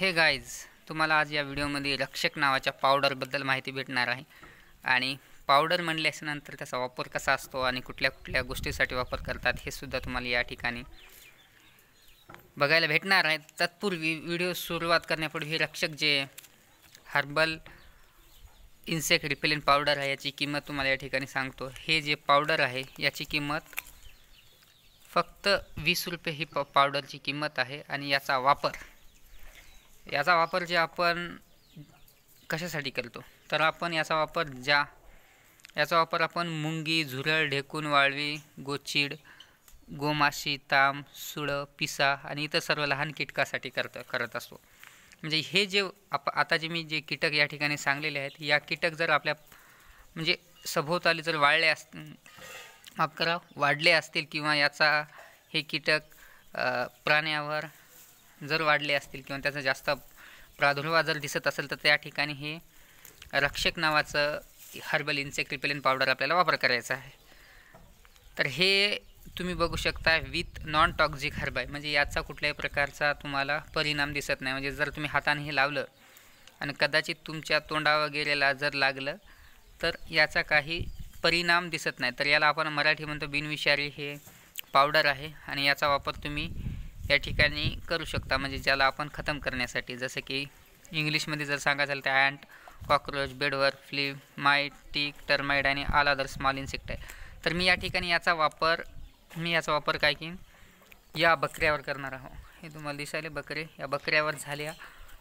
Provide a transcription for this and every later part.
हे गाईज तुम्हाला आज या व्हिडिओमध्ये रक्षक नावाच्या पावडरबद्दल माहिती भेटणार आहे आणि पावडर म्हणल्याच्यानंतर त्याचा वापर कसा असतो आणि कुठल्या कुठल्या गोष्टीसाठी वापर करतात हे सुद्धा तुम्हाला या ठिकाणी बघायला भेटणार आहे तत्पूर्वी व्हिडिओ सुरुवात करण्यापूर्वी हे रक्षक जे हर्बल इन्सेक्ट रिपेलिंग पावडर आहे याची किंमत तुम्हाला या ठिकाणी सांगतो हे जे पावडर आहे याची किंमत फक्त वीस रुपये ही पावडरची किंमत आहे आणि याचा वापर याचा वापर जे आपण कशासाठी करतो तर आपण याचा वापर ज्या याचा वापर आपण मुंगी झुरळ ढेकून वाळवी गोचिड गोमाशी ताम सुळं पिसा आणि इतर सर्व लहान कीटकासाठी करत करत असतो म्हणजे हे जे आप आता जे मी जे कीटक या ठिकाणी सांगलेले आहेत या कीटक जर आपल्या म्हणजे सभोवताली जर वाळले अस माफ करा वाढले असतील किंवा याचा हे कीटक प्राण्यावर जर वाढले असतील किंवा त्याचा जास्त प्रादुर्भाव जर दिसत असेल तर त्या ठिकाणी हे रक्षक नावाचं हर्बल इन्सेक्ट रिपेलेंट पावडर आपल्याला वापर करायचा आहे तर हे तुम्ही बघू शकता विथ नॉन टॉक्झिक हर्बाय म्हणजे याचा कुठल्याही प्रकारचा तुम्हाला परिणाम दिसत नाही म्हणजे जर तुम्ही हाताने हे लावलं आणि कदाचित तुमच्या तोंडा वगैरेला जर लागलं तर याचा काही परिणाम दिसत नाही तर याला आपण मराठी म्हणतो बिनविषारी हे पावडर आहे आणि याचा वापर तुम्ही या ठिकाणी करू शकता म्हणजे ज्याला आपण खतम करण्यासाठी जसं की इंग्लिशमध्ये जर सांगायचं झालं तर अँट कॉक्रोच बेडवर फ्ली टीक टर्माइड आणि आलादर स्मॉल इन्सेक्ट आहे तर मी या ठिकाणी याचा वापर मी याचा वापर काय की या बकऱ्यावर करणार आहो हे तुम्हाला दिसायले बकरे या बकऱ्यावर झाल्या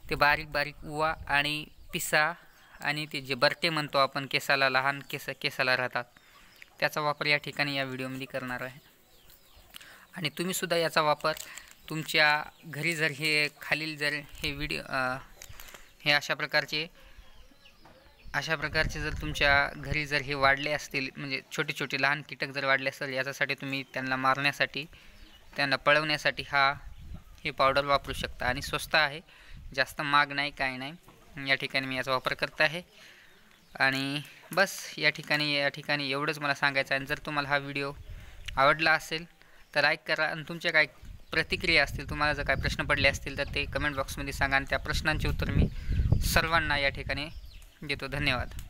ते बारीक बारीक उवा आणि पिसा आणि ते जे बरटे म्हणतो आपण केसाला लहान केस केसाला राहतात त्याचा वापर या ठिकाणी या व्हिडिओमध्ये करणार आहे आणि तुम्हीसुद्धा याचा वापर तुमच्या घरी जर हे खालील जर हे व्हिडिओ हे अशा प्रकारचे अशा प्रकारचे जर तुमच्या घरी जर हे वाढले असतील म्हणजे छोटे छोटे लहान कीटक जर वाढले असतील याच्यासाठी तुम्ही त्यांना मारण्यासाठी त्यांना पळवण्यासाठी हा हे पावडर वापरू शकता आणि स्वस्त आहे जास्त माग नाही काय नाही या ठिकाणी मी याचा वापर करत आहे आणि बस या ठिकाणी या ठिकाणी एवढंच मला सांगायचं आणि जर तुम्हाला हा व्हिडिओ आवडला असेल तर लाईक करा आणि तुमच्या काय प्रतिक्रिया असतील तुम्हाला जर काय प्रश्न पडले असतील तर ते कमेंट बॉक्समध्ये सांगा आणि त्या प्रश्नांची उत्तर मी सर्वांना या ठिकाणी देतो धन्यवाद